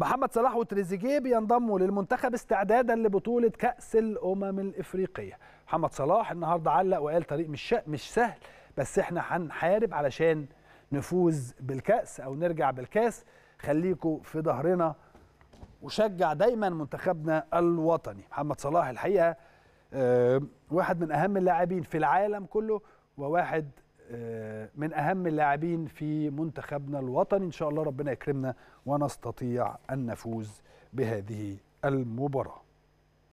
محمد صلاح وتريزيجيه بينضموا للمنتخب استعدادا لبطوله كاس الامم الافريقيه محمد صلاح النهارده علق وقال طريق مش مش سهل بس احنا هنحارب علشان نفوز بالكاس او نرجع بالكاس خليكوا في ظهرنا وشجع دايما منتخبنا الوطني محمد صلاح الحقيقه آه، واحد من اهم اللاعبين في العالم كله وواحد آه، من اهم اللاعبين في منتخبنا الوطني ان شاء الله ربنا يكرمنا ونستطيع ان نفوز بهذه المباراه